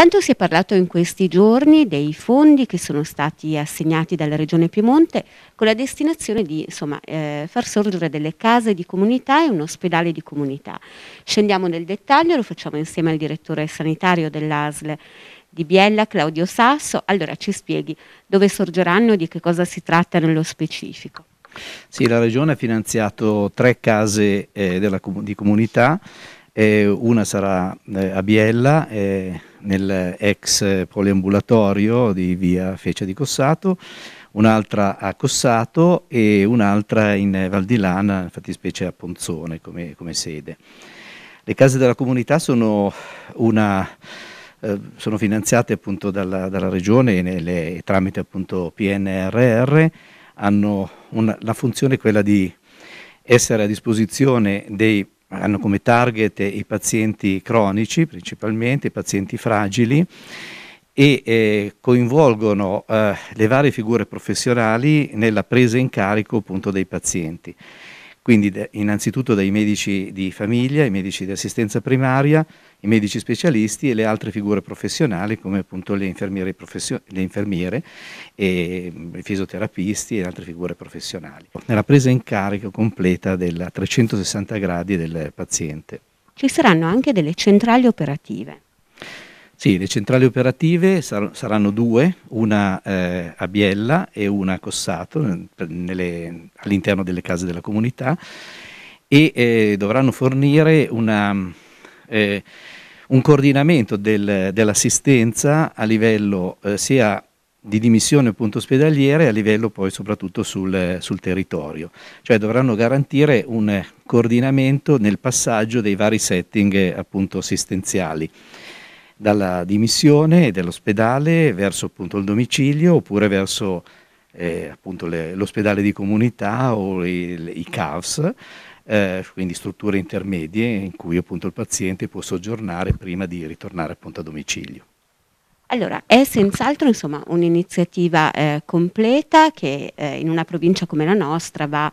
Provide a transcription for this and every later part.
Tanto si è parlato in questi giorni dei fondi che sono stati assegnati dalla Regione Piemonte con la destinazione di insomma, eh, far sorgere delle case di comunità e un ospedale di comunità. Scendiamo nel dettaglio, lo facciamo insieme al direttore sanitario dell'ASL di Biella, Claudio Sasso. Allora ci spieghi dove sorgeranno e di che cosa si tratta nello specifico. Sì, la Regione ha finanziato tre case eh, della, di comunità eh, una sarà eh, a Biella, eh, ex poliambulatorio di via Fece di Cossato, un'altra a Cossato e un'altra in Val di Lana, fattispecie a Ponzone come, come sede. Le case della comunità sono, una, eh, sono finanziate appunto dalla, dalla regione nelle, tramite appunto PNRR, hanno una, la funzione quella di essere a disposizione dei hanno come target i pazienti cronici principalmente, i pazienti fragili e eh, coinvolgono eh, le varie figure professionali nella presa in carico appunto dei pazienti quindi innanzitutto dai medici di famiglia, i medici di assistenza primaria, i medici specialisti e le altre figure professionali come appunto le infermiere, le infermiere e mm, i fisioterapisti e altre figure professionali. Nella presa in carico completa del 360 gradi del paziente. Ci saranno anche delle centrali operative. Sì, le centrali operative sar saranno due, una eh, a Biella e una a Cossato, all'interno delle case della comunità, e eh, dovranno fornire una, eh, un coordinamento del, dell'assistenza a livello eh, sia di dimissione appunto ospedaliere a livello poi soprattutto sul, sul, territorio, cioè dovranno garantire un coordinamento nel passaggio dei vari setting eh, appunto assistenziali dalla dimissione dell'ospedale verso appunto, il domicilio oppure verso eh, l'ospedale di comunità o il, i CAVS, eh, quindi strutture intermedie in cui appunto, il paziente può soggiornare prima di ritornare appunto, a domicilio. Allora, è senz'altro un'iniziativa eh, completa che eh, in una provincia come la nostra va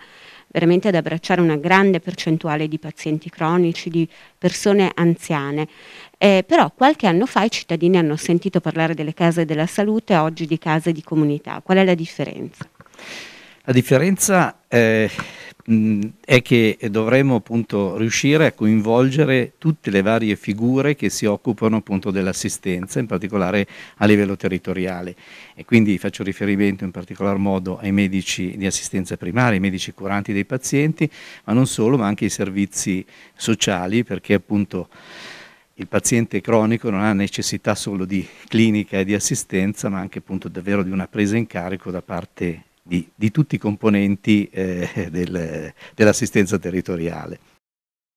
veramente ad abbracciare una grande percentuale di pazienti cronici, di persone anziane. Eh, però qualche anno fa i cittadini hanno sentito parlare delle case della salute, oggi di case di comunità. Qual è la differenza? La differenza eh, mh, è che dovremmo appunto riuscire a coinvolgere tutte le varie figure che si occupano appunto dell'assistenza, in particolare a livello territoriale. E quindi faccio riferimento in particolar modo ai medici di assistenza primaria, ai medici curanti dei pazienti, ma non solo, ma anche ai servizi sociali, perché appunto il paziente cronico non ha necessità solo di clinica e di assistenza, ma anche appunto davvero di una presa in carico da parte di, di tutti i componenti eh, del, dell'assistenza territoriale.